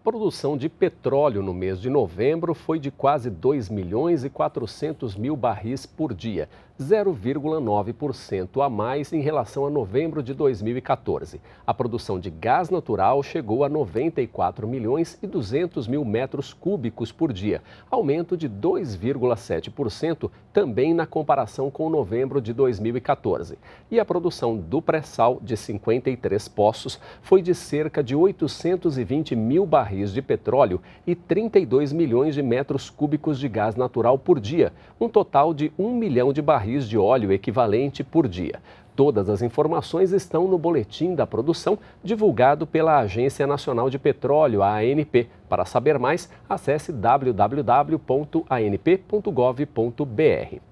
A produção de petróleo no mês de novembro foi de quase 2 milhões e 400 mil barris por dia, 0,9% a mais em relação a novembro de 2014. A produção de gás natural chegou a 94 milhões e 200 mil metros cúbicos por dia, aumento de 2,7% também na comparação com novembro de 2014. E a produção do pré-sal de 53 poços foi de cerca de 820 mil barris barris de petróleo e 32 milhões de metros cúbicos de gás natural por dia, um total de 1 milhão de barris de óleo equivalente por dia. Todas as informações estão no boletim da produção divulgado pela Agência Nacional de Petróleo, ANP. Para saber mais, acesse www.anp.gov.br.